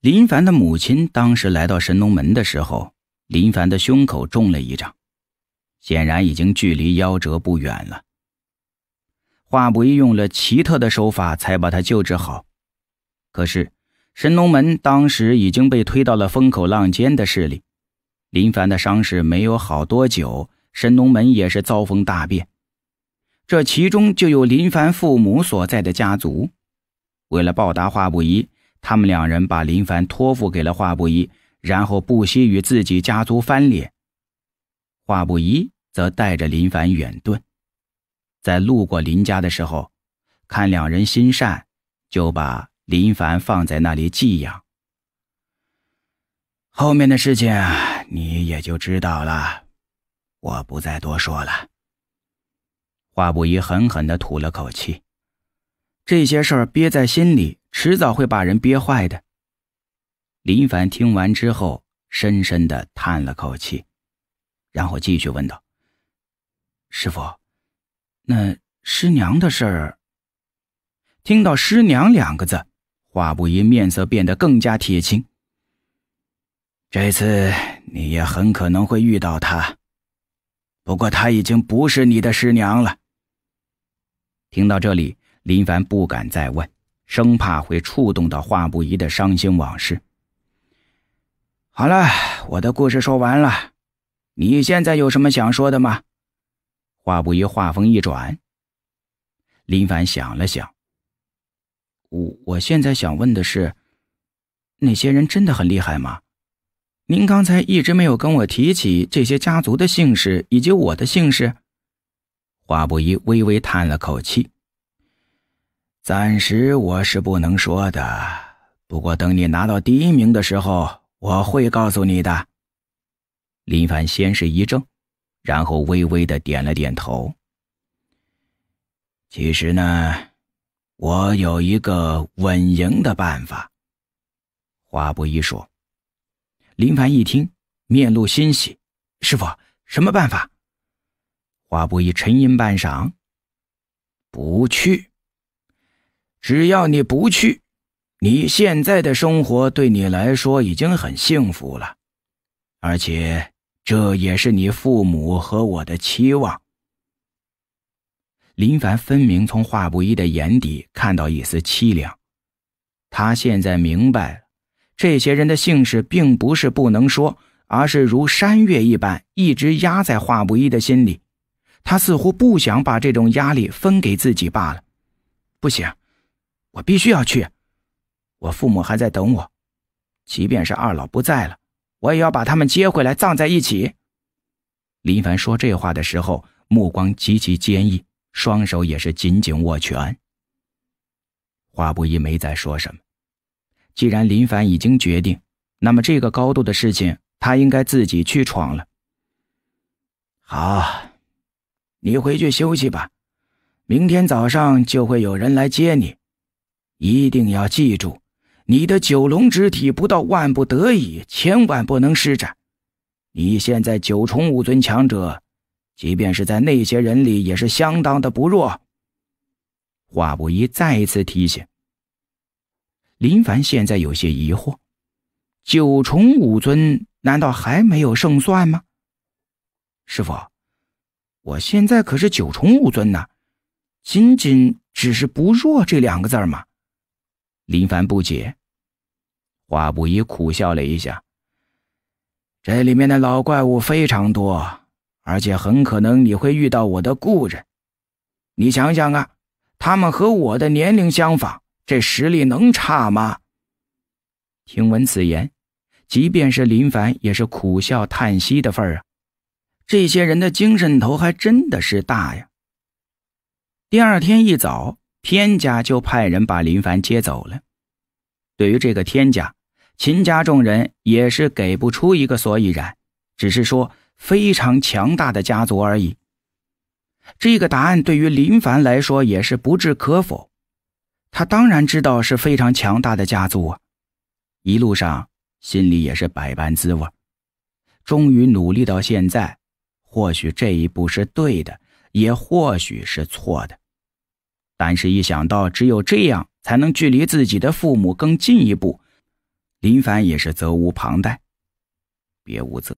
林凡的母亲当时来到神农门的时候，林凡的胸口中了一掌，显然已经距离夭折不远了。华不易用了奇特的手法才把他救治好。可是，神农门当时已经被推到了风口浪尖的势力，林凡的伤势没有好多久，神农门也是遭逢大变。这其中就有林凡父母所在的家族，为了报答华不易。他们两人把林凡托付给了华不一，然后不惜与自己家族翻脸。华不一则带着林凡远遁，在路过林家的时候，看两人心善，就把林凡放在那里寄养。后面的事情你也就知道了，我不再多说了。华不一狠狠的吐了口气，这些事儿憋在心里。迟早会把人憋坏的。林凡听完之后，深深的叹了口气，然后继续问道：“师傅，那师娘的事儿？”听到“师娘”两个字，华不音面色变得更加铁青。这次你也很可能会遇到她，不过她已经不是你的师娘了。听到这里，林凡不敢再问。生怕会触动到华不疑的伤心往事。好了，我的故事说完了，你现在有什么想说的吗？华不疑话锋一转。林凡想了想，我我现在想问的是，那些人真的很厉害吗？您刚才一直没有跟我提起这些家族的姓氏以及我的姓氏。华不疑微微叹了口气。暂时我是不能说的，不过等你拿到第一名的时候，我会告诉你的。林凡先是一怔，然后微微的点了点头。其实呢，我有一个稳赢的办法。华不一说，林凡一听，面露欣喜：“师傅，什么办法？”华不一沉吟半晌：“不去。”只要你不去，你现在的生活对你来说已经很幸福了，而且这也是你父母和我的期望。林凡分明从华不一的眼底看到一丝凄凉，他现在明白了，这些人的姓氏并不是不能说，而是如山岳一般一直压在华不一的心里，他似乎不想把这种压力分给自己罢了，不行。我必须要去，我父母还在等我。即便是二老不在了，我也要把他们接回来，葬在一起。林凡说这话的时候，目光极其坚毅，双手也是紧紧握拳。花不易没再说什么。既然林凡已经决定，那么这个高度的事情，他应该自己去闯了。好，你回去休息吧，明天早上就会有人来接你。一定要记住，你的九龙之体不到万不得已，千万不能施展。你现在九重武尊强者，即便是在那些人里也是相当的不弱。华不一再一次提醒。林凡现在有些疑惑：九重武尊难道还没有胜算吗？师傅，我现在可是九重武尊呢，仅仅只是不弱这两个字儿吗？林凡不解，华不依苦笑了一下。这里面的老怪物非常多，而且很可能你会遇到我的故人。你想想啊，他们和我的年龄相仿，这实力能差吗？听闻此言，即便是林凡也是苦笑叹息的份儿啊。这些人的精神头还真的是大呀。第二天一早。天家就派人把林凡接走了。对于这个天家，秦家众人也是给不出一个所以然，只是说非常强大的家族而已。这个答案对于林凡来说也是不置可否。他当然知道是非常强大的家族啊。一路上心里也是百般滋味。终于努力到现在，或许这一步是对的，也或许是错的。但是，一想到只有这样才能距离自己的父母更近一步，林凡也是责无旁贷，别无责。